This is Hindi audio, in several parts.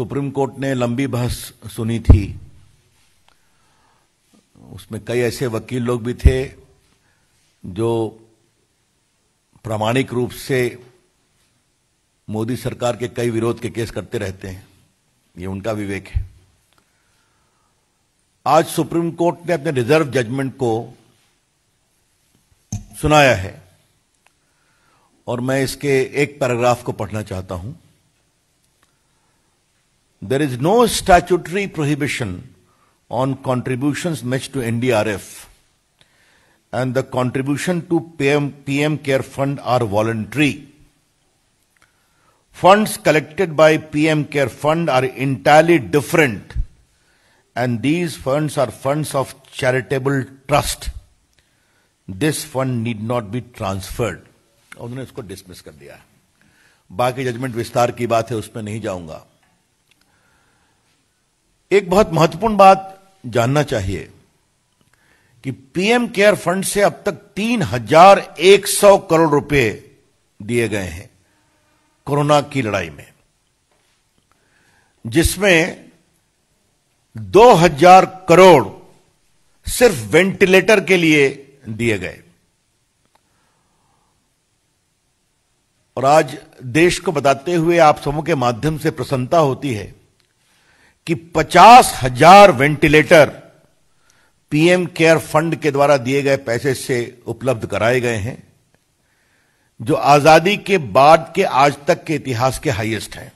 सुप्रीम कोर्ट ने लंबी बहस सुनी थी उसमें कई ऐसे वकील लोग भी थे जो प्रामाणिक रूप से मोदी सरकार के कई विरोध के केस करते रहते हैं ये उनका विवेक है आज सुप्रीम कोर्ट ने अपने रिजर्व जजमेंट को सुनाया है और मैं इसके एक पैराग्राफ को पढ़ना चाहता हूं there is no statutory prohibition on contributions matched to NDRF and the contribution to PM, PM Care Fund are voluntary. Funds collected by PM Care Fund are entirely different and these funds are funds of charitable trust. This fund need not be transferred. उन्होंने इसको डिसमिस कर दिया बाकी जजमेंट विस्तार की बात है उसमें नहीं जाऊंगा एक बहुत महत्वपूर्ण बात जानना चाहिए कि पीएम केयर फंड से अब तक तीन हजार एक सौ करोड़ रुपए दिए गए हैं कोरोना की लड़ाई में जिसमें दो हजार करोड़ सिर्फ वेंटिलेटर के लिए दिए गए और आज देश को बताते हुए आप सबों के माध्यम से प्रसन्नता होती है कि पचास हजार वेंटिलेटर पीएम केयर फंड के द्वारा दिए गए पैसे से उपलब्ध कराए गए हैं जो आजादी के बाद के आज तक के इतिहास के हाईएस्ट हैं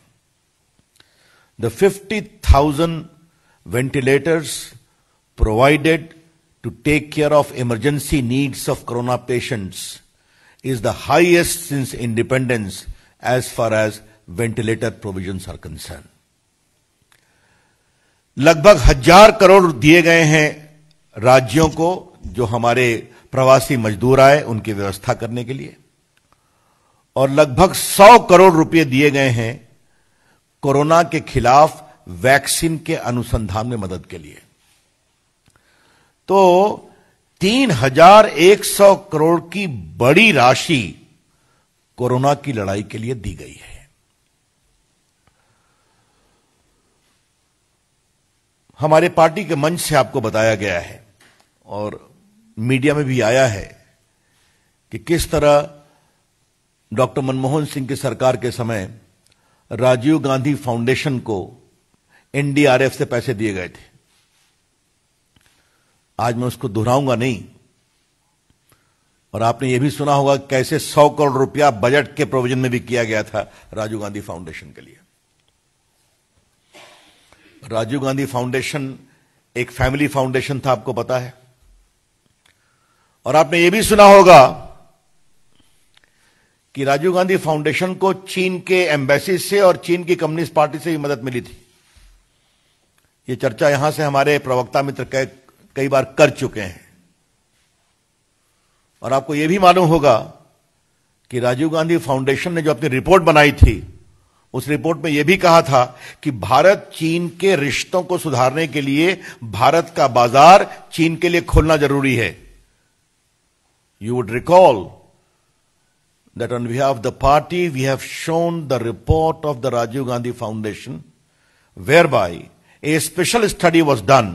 the fifty thousand ventilators provided to take care of emergency needs of corona patients is the highest since independence as far as ventilator provision are concern लगभग हजार करोड़ दिए गए हैं राज्यों को जो हमारे प्रवासी मजदूर आए उनकी व्यवस्था करने के लिए और लगभग सौ करोड़ रुपए दिए गए हैं कोरोना के खिलाफ वैक्सीन के अनुसंधान में मदद के लिए तो तीन हजार एक सौ करोड़ की बड़ी राशि कोरोना की लड़ाई के लिए दी गई है हमारे पार्टी के मंच से आपको बताया गया है और मीडिया में भी आया है कि किस तरह डॉक्टर मनमोहन सिंह की सरकार के समय राजीव गांधी फाउंडेशन को एनडीआरएफ से पैसे दिए गए थे आज मैं उसको दोहराऊंगा नहीं और आपने यह भी सुना होगा कैसे 100 करोड़ रुपया बजट के प्रोविजन में भी किया गया था राजीव गांधी फाउंडेशन के लिए राजीव गांधी फाउंडेशन एक फैमिली फाउंडेशन था आपको पता है और आपने यह भी सुना होगा कि राजीव गांधी फाउंडेशन को चीन के एम्बेसी से और चीन की कम्युनिस्ट पार्टी से भी मदद मिली थी यह चर्चा यहां से हमारे प्रवक्ता मित्र कई बार कर चुके हैं और आपको यह भी मालूम होगा कि राजीव गांधी फाउंडेशन ने जो अपनी रिपोर्ट बनाई थी उस रिपोर्ट में यह भी कहा था कि भारत चीन के रिश्तों को सुधारने के लिए भारत का बाजार चीन के लिए खोलना जरूरी है you would recall that on we of the party we have shown the report of the Rajiv Gandhi Foundation whereby a special study was done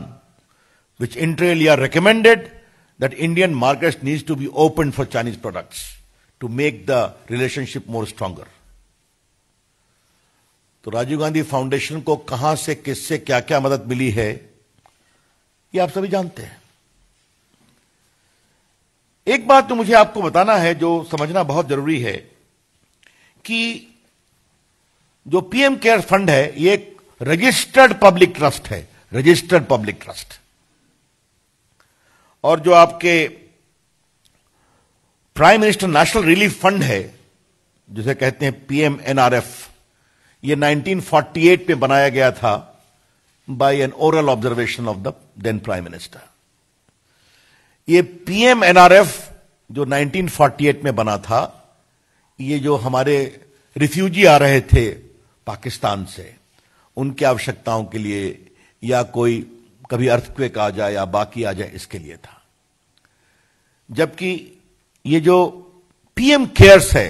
which inter alia you are recommended that Indian market needs to be open for Chinese products to make the relationship more stronger तो राजीव गांधी फाउंडेशन को कहां से किससे क्या क्या मदद मिली है ये आप सभी जानते हैं एक बात तो मुझे आपको बताना है जो समझना बहुत जरूरी है कि जो पीएम केयर फंड है ये एक रजिस्टर्ड पब्लिक ट्रस्ट है रजिस्टर्ड पब्लिक ट्रस्ट और जो आपके prime minister national relief fund है जिसे कहते हैं पीएम एनआरएफ ये 1948 में बनाया गया था by an oral observation of the then prime minister ये पीएम एनआरएफ जो 1948 में बना था ये जो हमारे रिफ्यूजी आ रहे थे पाकिस्तान से उनकी आवश्यकताओं के लिए या कोई कभी अर्थक्वेक आ जाए या बाकी आ जाए इसके लिए था जबकि ये जो पीएम केयर्स है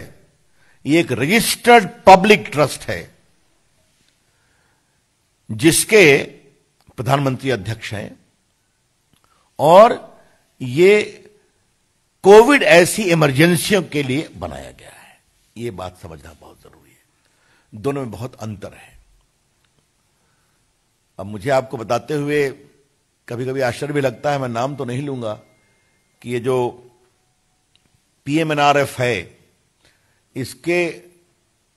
ये एक रजिस्टर्ड पब्लिक ट्रस्ट है जिसके प्रधानमंत्री अध्यक्ष हैं और ये कोविड ऐसी इमरजेंसियों के लिए बनाया गया है ये बात समझना बहुत जरूरी है दोनों में बहुत अंतर है अब मुझे आपको बताते हुए कभी कभी आश्चर्य भी लगता है मैं नाम तो नहीं लूंगा कि ये जो पीएमएनआरएफ है इसके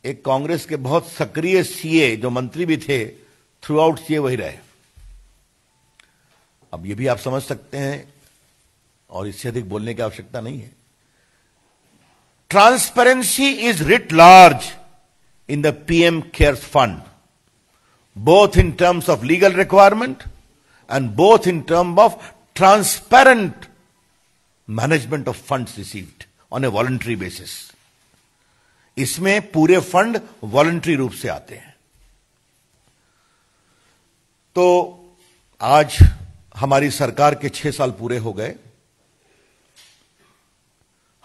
एक कांग्रेस के बहुत सक्रिय सीए जो मंत्री भी थे थ्रू आउट ये वही रहे अब ये भी आप समझ सकते हैं और इससे अधिक बोलने की आवश्यकता नहीं है transparency is writ large in the PM care fund both in terms of legal requirement and both in term of transparent management of fund received on a voluntary basis इसमें पूरे फंड वॉलंट्री रूप से आते हैं तो आज हमारी सरकार के छह साल पूरे हो गए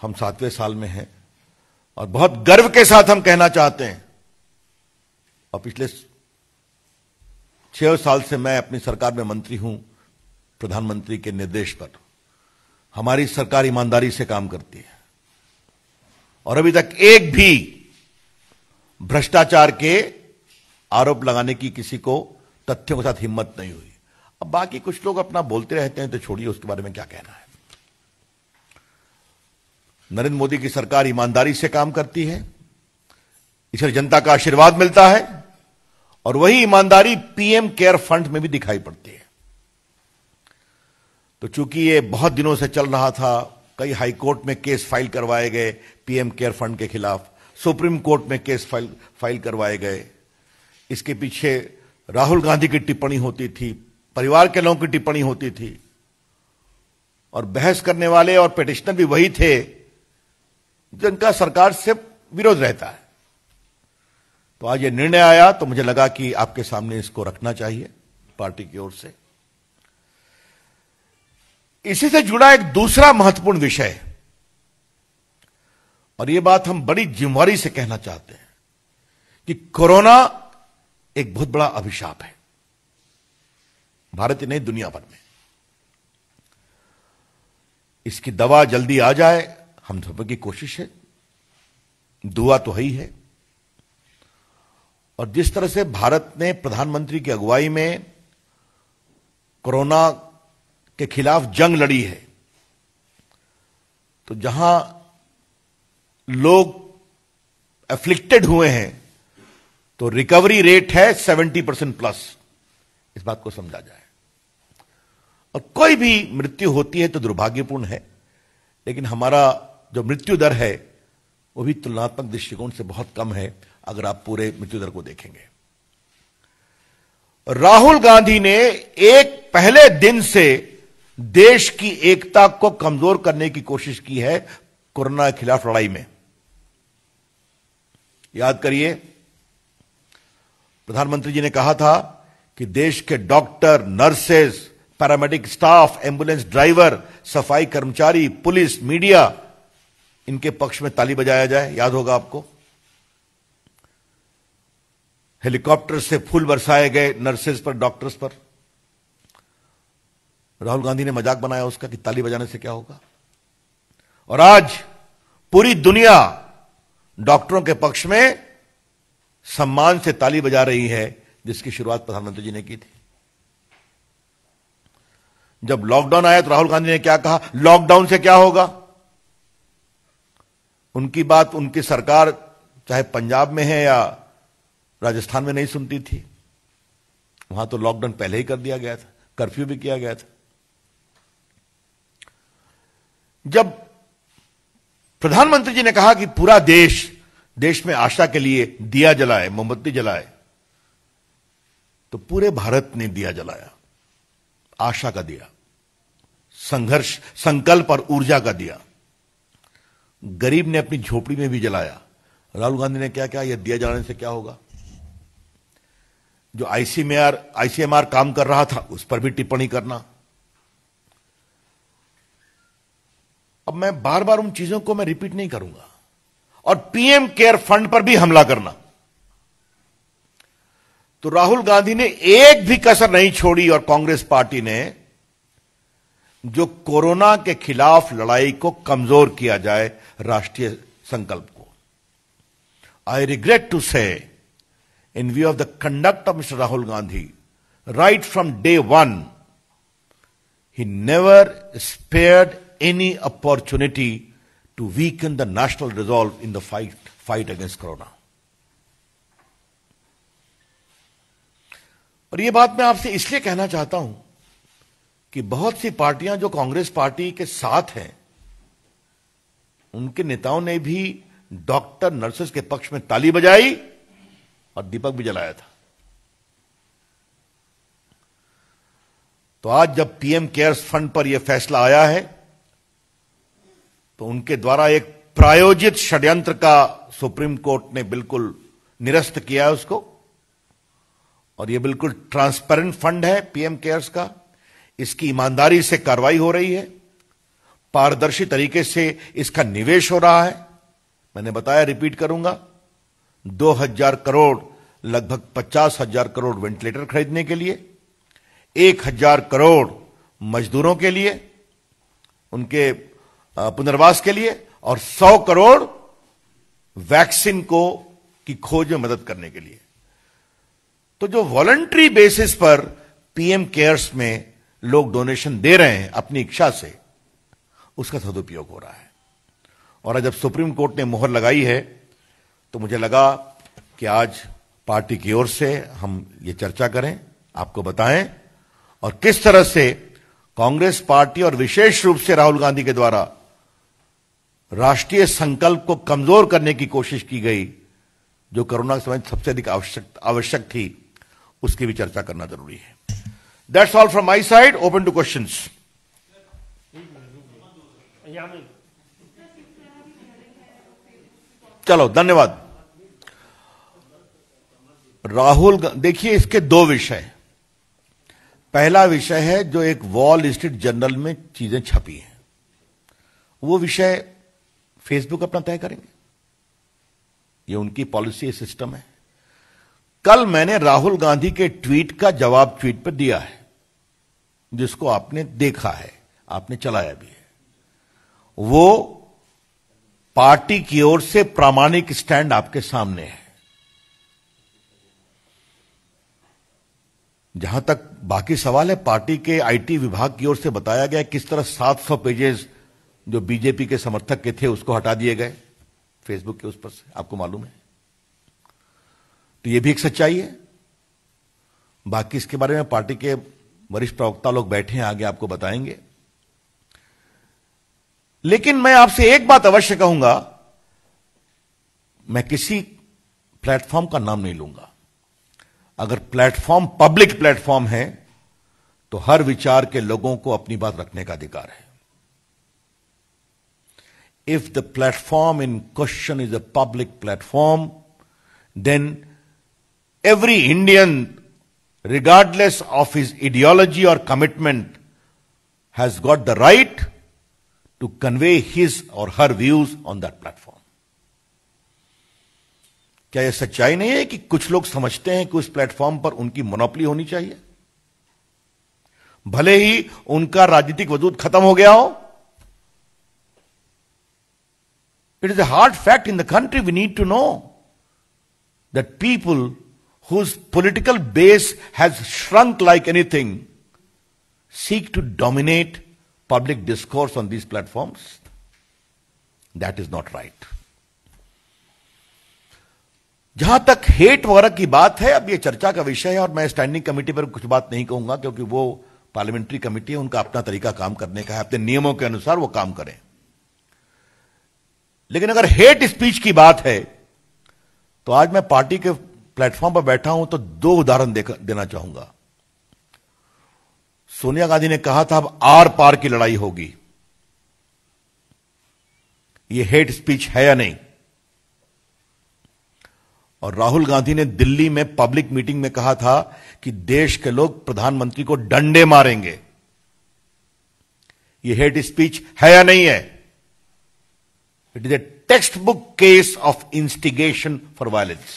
हम सातवें साल में हैं और बहुत गर्व के साथ हम कहना चाहते हैं और पिछले छह साल से मैं अपनी सरकार में मंत्री हूं प्रधानमंत्री के निर्देश पर हमारी सरकार ईमानदारी से काम करती है और अभी तक एक भी भ्रष्टाचार के आरोप लगाने की किसी को तथ्यों के साथ हिम्मत नहीं हुई अब बाकी कुछ लोग अपना बोलते रहते हैं तो छोड़िए उसके बारे में क्या कहना है नरेंद्र मोदी की सरकार ईमानदारी से काम करती है इसे जनता का आशीर्वाद मिलता है और वही ईमानदारी पीएम केयर फंड में भी दिखाई पड़ती है तो चूंकि ये बहुत दिनों से चल रहा था कई हाई कोर्ट में केस फाइल करवाए गए पीएम केयर फंड के खिलाफ सुप्रीम कोर्ट में केस फाइल फाइल करवाए गए इसके पीछे राहुल गांधी की टिप्पणी होती थी परिवार के लोगों की टिप्पणी होती थी और बहस करने वाले और पिटिशनर भी वही थे जिनका सरकार से विरोध रहता है तो आज ये निर्णय आया तो मुझे लगा कि आपके सामने इसको रखना चाहिए पार्टी की ओर से इसी से जुड़ा एक दूसरा महत्वपूर्ण विषय और ये बात हम बड़ी जिम्मेवारी से कहना चाहते हैं कि कोरोना एक बहुत बड़ा अभिशाप है भारत नहीं दुनिया भर में इसकी दवा जल्दी आ जाए हम सब की कोशिश है दुआ तो है ही है और जिस तरह से भारत ने प्रधानमंत्री की अगुवाई में कोरोना के खिलाफ जंग लड़ी है तो जहां लोग एफ्लिक्टेड हुए हैं तो रिकवरी रेट है सेवेंटी परसेंट प्लस इस बात को समझा जाए और कोई भी मृत्यु होती है तो दुर्भाग्यपूर्ण है लेकिन हमारा जो मृत्यु दर है वो भी तुलनात्मक दृष्टिकोण से बहुत कम है अगर आप पूरे मृत्यु दर को देखेंगे राहुल गांधी ने एक पहले दिन से देश की एकता को कमजोर करने की कोशिश की है कोरोना के खिलाफ लड़ाई में याद करिए प्रधानमंत्री जी ने कहा था कि देश के doctor nurses paramedic staff ambulance driver सफाई कर्मचारी पुलिस मीडिया इनके पक्ष में ताली बजाया जाए याद होगा आपको हेलीकॉप्टर से फूल बरसाए गए नर्सेज पर डॉक्टर्स पर राहुल गांधी ने मजाक बनाया उसका कि ताली बजाने से क्या होगा और आज पूरी दुनिया डॉक्टरों के पक्ष में सम्मान से ताली बजा रही है जिसकी शुरुआत प्रधानमंत्री जी ने की थी जब लॉकडाउन आया तो राहुल गांधी ने क्या कहा लॉकडाउन से क्या होगा उनकी बात उनकी सरकार चाहे पंजाब में है या राजस्थान में नहीं सुनती थी वहां तो लॉकडाउन पहले ही कर दिया गया था कर्फ्यू भी किया गया था जब प्रधानमंत्री जी ने कहा कि पूरा देश देश में आशा के लिए दिया जलाए मोमबत्ती जलाए तो पूरे भारत ने दिया जलाया आशा का दिया संघर्ष संकल्प और ऊर्जा का दिया गरीब ने अपनी झोपड़ी में भी जलाया राहुल गांधी ने क्या क्या यह दिया जलाने से क्या होगा जो आईसीएमआर आईसीएमआर काम कर रहा था उस पर भी टिप्पणी करना अब मैं बार बार उन चीजों को मैं रिपीट नहीं करूंगा और पीएम केयर फंड पर भी हमला करना तो राहुल गांधी ने एक भी कसर नहीं छोड़ी और कांग्रेस पार्टी ने जो कोरोना के खिलाफ लड़ाई को कमजोर किया जाए राष्ट्रीय संकल्प को आई regret to say in view of the conduct of mister Rahul Gandhi right from day one he never spared any opportunity to weaken the national resolve in the fight, fight against corona. और ये बात मैं आपसे इसलिए कहना चाहता हूं कि बहुत सी पार्टियां जो कांग्रेस पार्टी के साथ हैं उनके नेताओं ने भी डॉक्टर नर्सेस के पक्ष में ताली बजाई और दीपक भी जलाया था तो आज जब पीएम केयर्स फंड पर यह फैसला आया है तो उनके द्वारा एक प्रायोजित षड्यंत्र का सुप्रीम कोर्ट ने बिल्कुल निरस्त किया है उसको और यह बिल्कुल ट्रांसपेरेंट फंड है पीएम केयर्स का इसकी ईमानदारी से कार्रवाई हो रही है पारदर्शी तरीके से इसका निवेश हो रहा है मैंने बताया रिपीट करूंगा 2000 करोड़ लगभग पचास हजार करोड़ वेंटिलेटर खरीदने के लिए एक हजार करोड़ मजदूरों के लिए उनके पुनर्वास के लिए और 100 करोड़ वैक्सीन को की खोज में मदद करने के लिए तो जो वॉलंट्री बेसिस पर पीएम केयर्स में लोग डोनेशन दे रहे हैं अपनी इच्छा से उसका सदुपयोग हो रहा है और जब सुप्रीम कोर्ट ने मोहर लगाई है तो मुझे लगा कि आज पार्टी की ओर से हम ये चर्चा करें आपको बताएं और किस तरह से कांग्रेस पार्टी और विशेष रूप से राहुल गांधी के द्वारा राष्ट्रीय संकल्प को कमजोर करने की कोशिश की गई जो कोरोना के समय सबसे अधिक आवश्यक आवश्यक थी उसकी भी चर्चा करना जरूरी है that's all from my side open to question चलो धन्यवाद राहुल देखिए इसके दो विषय पहला विषय है जो एक वॉल स्ट्रीट जर्नल में चीजें छपी हैं वो विषय फेसबुक अपना तय करेंगे ये उनकी पॉलिसी सिस्टम है कल मैंने राहुल गांधी के ट्वीट का जवाब ट्वीट पर दिया है जिसको आपने देखा है आपने चलाया भी है वो पार्टी की ओर से प्रामाणिक स्टैंड आपके सामने है जहां तक बाकी सवाल है पार्टी के आईटी विभाग की ओर से बताया गया किस तरह 700 पेजेस जो बीजेपी के समर्थक के थे उसको हटा दिए गए फेसबुक के उस पर से आपको मालूम है तो यह भी एक सच्चाई है बाकी इसके बारे में पार्टी के वरिष्ठ प्रवक्ता लोग बैठे हैं आगे आपको बताएंगे लेकिन मैं आपसे एक बात अवश्य कहूंगा मैं किसी प्लेटफॉर्म का नाम नहीं लूंगा अगर प्लेटफॉर्म पब्लिक प्लेटफॉर्म है तो हर विचार के लोगों को अपनी बात रखने का अधिकार है if the platform in question is a public platform, then every Indian, regardless of his ideology or commitment, has got the right to convey his or her views on that platform. क्या यह सच्चाई नहीं है कि कुछ लोग समझते हैं कि उस प्लेटफॉर्म पर उनकी मोनोपली होनी चाहिए भले ही उनका राजनीतिक वजूद खत्म हो गया हो It is a hard fact in the country we need to know that people whose political base has shrunk like anything seek to dominate public discourse on these platforms. That is not right. जहां तक हेट वगैरह की बात है अब ये चर्चा का विषय है और मैं स्टैंडिंग कमेटी पर कुछ बात नहीं कहूंगा क्योंकि वो पार्लियामेंट्री कमेटी है उनका अपना तरीका काम करने का है अपने नियमों के अनुसार वो काम करें लेकिन अगर हेट स्पीच की बात है तो आज मैं पार्टी के प्लेटफॉर्म पर बैठा हूं तो दो उदाहरण देना चाहूंगा सोनिया गांधी ने कहा था अब आर पार की लड़ाई होगी ये हेट स्पीच है या नहीं और राहुल गांधी ने दिल्ली में पब्लिक मीटिंग में कहा था कि देश के लोग प्रधानमंत्री को डंडे मारेंगे ये हेट स्पीच है या नहीं है It is a textbook case of instigation for violence.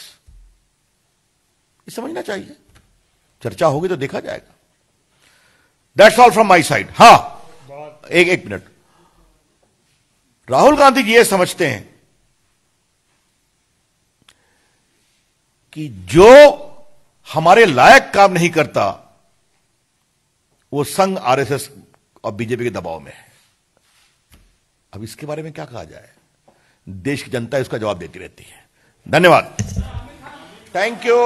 ये समझना चाहिए चर्चा होगी तो देखा जाएगा that's all from my side हा एक एक मिनट राहुल गांधी जी ये समझते हैं कि जो हमारे लायक काम नहीं करता वो संघ आरएसएस और बीजेपी के दबाव में है अब इसके बारे में क्या कहा जाए देश की जनता इसका जवाब देती रहती है धन्यवाद थैंक यू